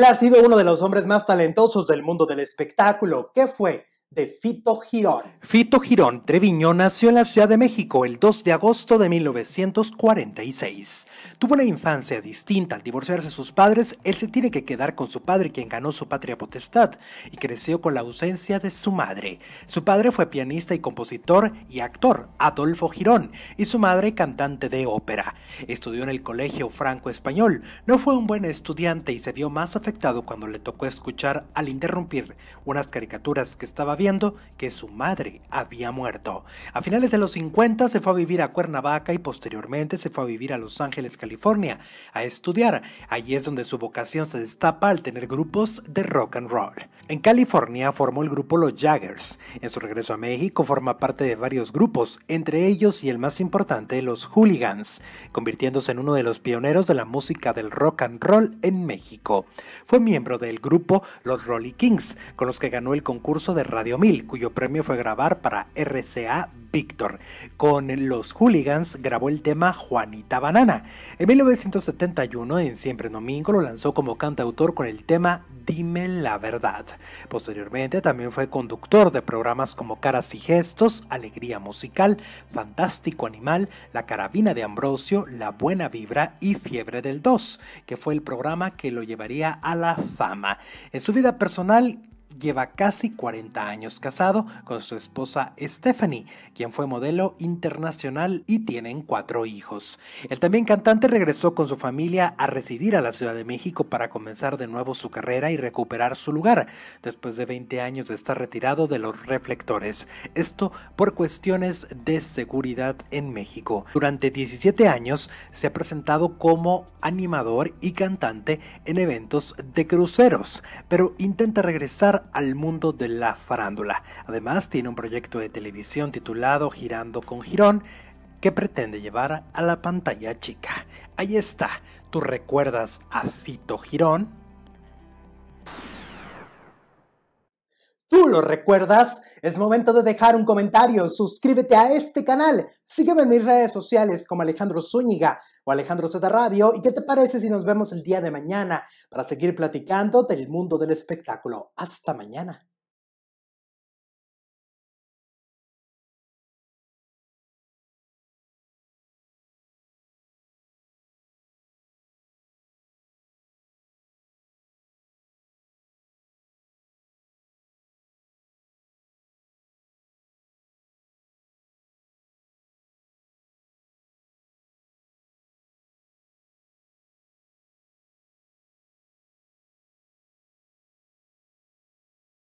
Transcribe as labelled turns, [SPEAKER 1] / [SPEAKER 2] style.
[SPEAKER 1] Él ha sido uno de los hombres más talentosos del mundo del espectáculo, ¿Qué fue de Fito Girón. Fito Girón Treviño nació en la Ciudad de México el 2 de agosto de 1946. Tuvo una infancia distinta. Al divorciarse de sus padres, él se tiene que quedar con su padre, quien ganó su patria potestad, y creció con la ausencia de su madre. Su padre fue pianista y compositor y actor, Adolfo Girón, y su madre cantante de ópera. Estudió en el Colegio Franco Español. No fue un buen estudiante y se vio más afectado cuando le tocó escuchar al interrumpir unas caricaturas que estaba viendo que su madre había muerto. A finales de los 50 se fue a vivir a Cuernavaca y posteriormente se fue a vivir a Los Ángeles, California, a estudiar. Allí es donde su vocación se destapa al tener grupos de rock and roll. En California formó el grupo Los Jaggers. En su regreso a México forma parte de varios grupos, entre ellos y el más importante, los Hooligans, convirtiéndose en uno de los pioneros de la música del rock and roll en México. Fue miembro del grupo Los Rolly Kings, con los que ganó el concurso de radio Mil, cuyo premio fue grabar para RCA Víctor. Con los Hooligans grabó el tema Juanita Banana. En 1971, en Siempre Domingo, lo lanzó como cantautor con el tema Dime la Verdad. Posteriormente también fue conductor de programas como Caras y Gestos, Alegría Musical, Fantástico Animal, La Carabina de Ambrosio, La Buena Vibra y Fiebre del 2, que fue el programa que lo llevaría a la fama. En su vida personal, lleva casi 40 años casado con su esposa Stephanie, quien fue modelo internacional y tienen cuatro hijos. El también cantante regresó con su familia a residir a la Ciudad de México para comenzar de nuevo su carrera y recuperar su lugar, después de 20 años de estar retirado de los reflectores, esto por cuestiones de seguridad en México. Durante 17 años se ha presentado como animador y cantante en eventos de cruceros, pero intenta regresar al mundo de la farándula. Además, tiene un proyecto de televisión titulado Girando con Girón que pretende llevar a la pantalla chica. Ahí está, ¿tú recuerdas a Fito Girón? ¿Tú lo recuerdas? Es momento de dejar un comentario, suscríbete a este canal, sígueme en mis redes sociales como Alejandro Zúñiga, Alejandro Zeta Radio. ¿Y qué te parece si nos vemos el día de mañana para seguir platicando del mundo del espectáculo? Hasta mañana.